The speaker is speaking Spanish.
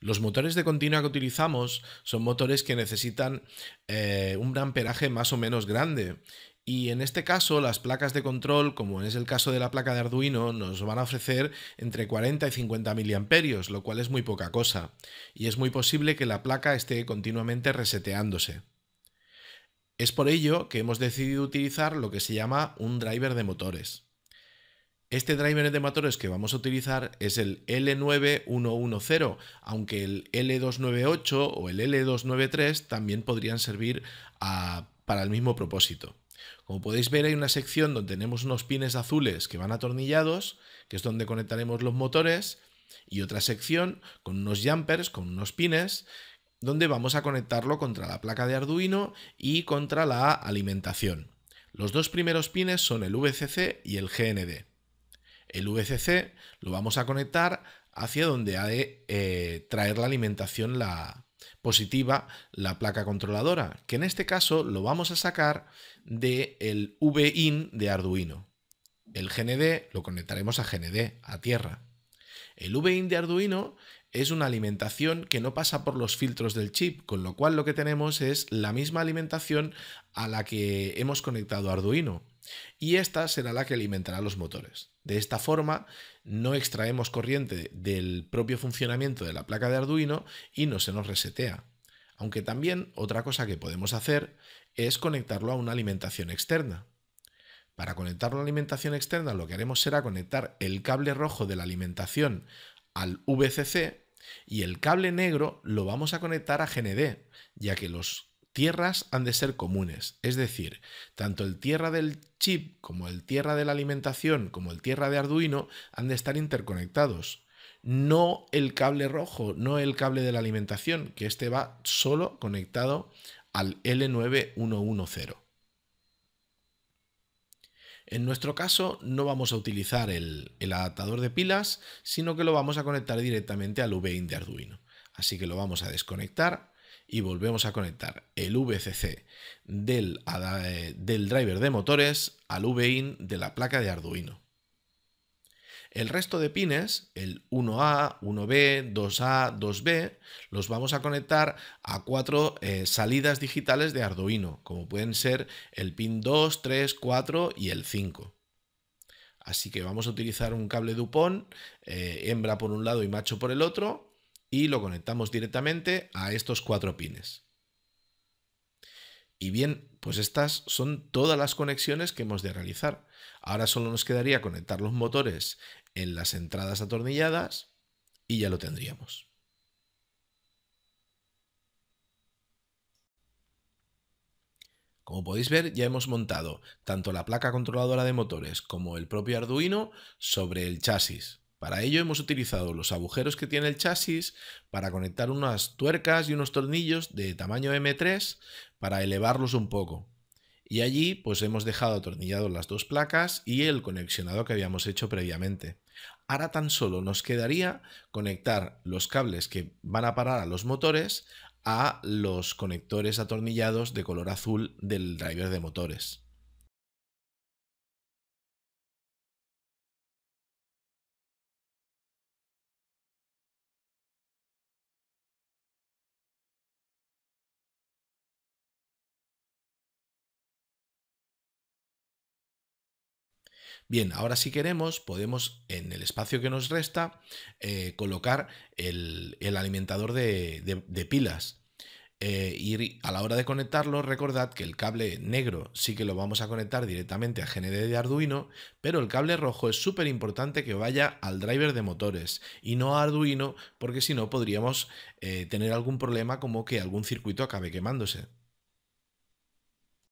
Los motores de continua que utilizamos son motores que necesitan eh, un amperaje más o menos grande. Y en este caso, las placas de control, como es el caso de la placa de Arduino, nos van a ofrecer entre 40 y 50 miliamperios, lo cual es muy poca cosa. Y es muy posible que la placa esté continuamente reseteándose. Es por ello que hemos decidido utilizar lo que se llama un driver de motores. Este driver de motores que vamos a utilizar es el L9110, aunque el L298 o el L293 también podrían servir ah, para el mismo propósito. Como podéis ver hay una sección donde tenemos unos pines azules que van atornillados, que es donde conectaremos los motores, y otra sección con unos jumpers, con unos pines, donde vamos a conectarlo contra la placa de Arduino y contra la alimentación. Los dos primeros pines son el VCC y el GND. El VCC lo vamos a conectar hacia donde ha de eh, traer la alimentación la positiva, la placa controladora, que en este caso lo vamos a sacar del VIN de Arduino. El GND lo conectaremos a GND, a tierra. El VIN de Arduino es una alimentación que no pasa por los filtros del chip, con lo cual lo que tenemos es la misma alimentación a la que hemos conectado Arduino. Y esta será la que alimentará los motores. De esta forma, no extraemos corriente del propio funcionamiento de la placa de Arduino y no se nos resetea. Aunque también otra cosa que podemos hacer es conectarlo a una alimentación externa. Para conectarlo a la alimentación externa lo que haremos será conectar el cable rojo de la alimentación al VCC y el cable negro lo vamos a conectar a GND, ya que los tierras han de ser comunes, es decir, tanto el tierra del chip como el tierra de la alimentación como el tierra de Arduino han de estar interconectados. No el cable rojo, no el cable de la alimentación, que este va solo conectado al L9110. En nuestro caso no vamos a utilizar el, adaptador de pilas, sino que lo vamos a conectar directamente al VIN de Arduino. Así que lo vamos a desconectar y volvemos a conectar el VCC del, eh, del driver de motores al VIN de la placa de Arduino. El resto de pines, el 1A, 1B, 2A, 2B, los vamos a conectar a cuatro eh, salidas digitales de Arduino, como pueden ser el pin 2, 3, 4 y el 5. Así que vamos a utilizar un cable Dupont, eh, hembra por un lado y macho por el otro, y lo conectamos directamente a estos cuatro pines. Y bien, pues estas son todas las conexiones que hemos de realizar. Ahora solo nos quedaría conectar los motores en las entradas atornilladas y ya lo tendríamos. Como podéis ver, ya hemos montado tanto la placa controladora de motores como el propio Arduino sobre el chasis. Para ello hemos utilizado los agujeros que tiene el chasis para conectar unas tuercas y unos tornillos de tamaño M3 para elevarlos un poco. Y allí pues hemos dejado atornillados las dos placas y el conexionado que habíamos hecho previamente. Ahora tan solo nos quedaría conectar los cables que van a parar a los motores a los conectores atornillados de color azul del driver de motores. Bien, ahora si queremos podemos en el espacio que nos resta eh, colocar el, alimentador de, pilas. Eh, y a la hora de conectarlo, recordad que el cable negro sí que lo vamos a conectar directamente a GND de Arduino, pero el cable rojo es súper importante que vaya al driver de motores y no a Arduino, porque si no podríamos eh, tener algún problema como que algún circuito acabe quemándose.